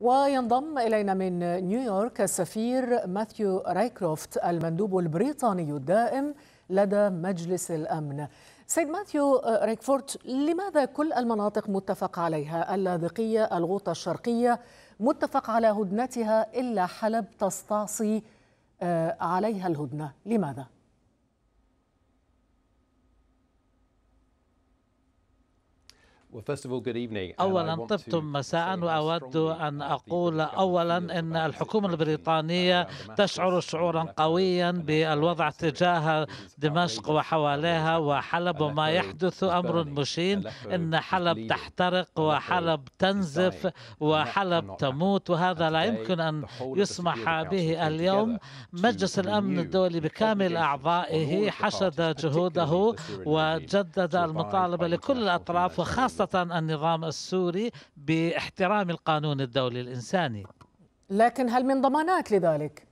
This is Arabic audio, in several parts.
وينضم إلينا من نيويورك السفير ماثيو رايكروفت المندوب البريطاني الدائم لدى مجلس الأمن سيد ماثيو رايكفورت لماذا كل المناطق متفق عليها اللاذقية الغوطة الشرقية متفق على هدنتها إلا حلب تستعصي آه، عليها الهدنة لماذا؟ أولا طبتم مساء وأود أن أقول أولا أن الحكومة البريطانية تشعر شعورا قويا بالوضع تجاه دمشق وحواليها وحلب وما يحدث أمر مشين إن حلب تحترق وحلب تنزف وحلب تموت وهذا لا يمكن أن يسمح به اليوم مجلس الأمن الدولي بكامل أعضائه حشد جهوده وجدد المطالبة لكل الأطراف وخاصة خاصة النظام السوري باحترام القانون الدولي الإنساني لكن هل من ضمانات لذلك؟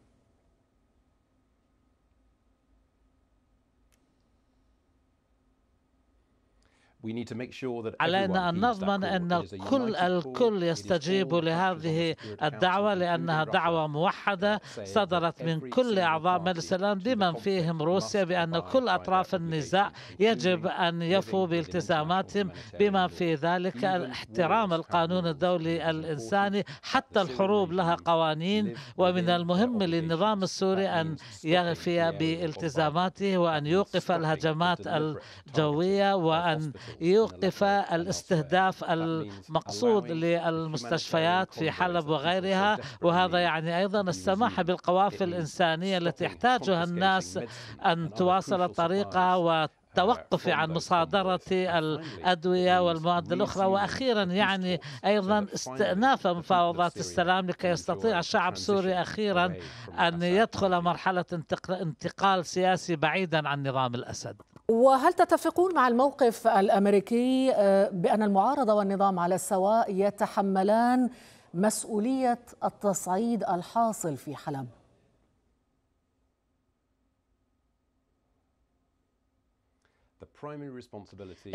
علينا أن نضمن أن كل الكل يستجيب لهذه الدعوة لأنها دعوة موحدة صدرت من كل أعضاء مجلس الأمن بمن فيهم روسيا بأن كل أطراف النزاع يجب أن يفوا بالتزاماتهم بما في ذلك احترام القانون الدولي الإنساني حتى الحروب لها قوانين ومن المهم للنظام السوري أن يغفي بالتزاماته وأن يوقف الهجمات الجوية وأن يوقف الاستهداف المقصود للمستشفيات في حلب وغيرها وهذا يعني أيضا السماح بالقوافل الإنسانية التي يحتاجها الناس أن تواصل طريقها و توقف عن مصادرة الأدوية والمواد الأخرى وأخيرا يعني أيضا استئناف مفاوضات السلام لكي يستطيع الشعب السوري أخيرا أن يدخل مرحلة انتقال سياسي بعيدا عن نظام الأسد وهل تتفقون مع الموقف الامريكي آه، بان المعارضه والنظام على السواء يتحملان مسؤوليه التصعيد الحاصل في حلب؟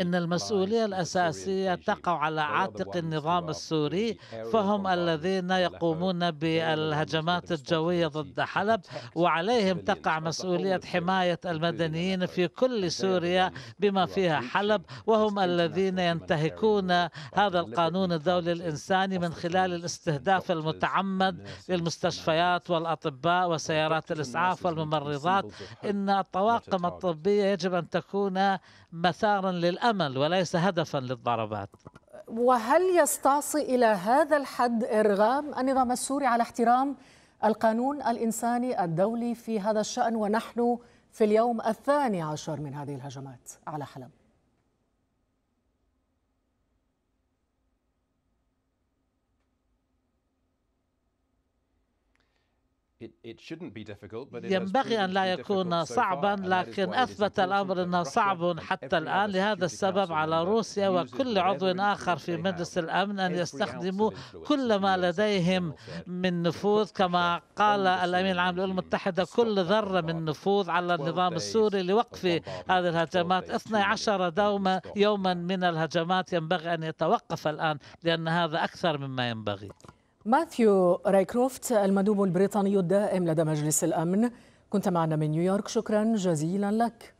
إن المسؤولية الأساسية تقع على عاتق النظام السوري فهم الذين يقومون بالهجمات الجوية ضد حلب وعليهم تقع مسؤولية حماية المدنيين في كل سوريا بما فيها حلب وهم الذين ينتهكون هذا القانون الدولي الإنساني من خلال الاستهداف المتعمد للمستشفيات والأطباء وسيارات الإسعاف والممرضات إن الطواقم الطبية يجب أن تكون مسارا للامل وليس هدفا للضربات وهل يستعصي الى هذا الحد ارغام النظام السوري على احترام القانون الانساني الدولي في هذا الشان ونحن في اليوم الثاني عشر من هذه الهجمات على حلب ينبغي أن لا يكون صعبا لكن أثبت الأمر أنه صعب حتى الآن لهذا السبب على روسيا وكل عضو آخر في مجلس الأمن أن يستخدموا كل ما لديهم من نفوذ كما قال الأمين العام للأمم المتحدة كل ذرة من نفوذ على النظام السوري لوقف هذه الهجمات 12 دوما يوما من الهجمات ينبغي أن يتوقف الآن لأن هذا أكثر مما ينبغي ماثيو رايكروفت المندوب البريطاني الدائم لدى مجلس الأمن كنت معنا من نيويورك شكرا جزيلا لك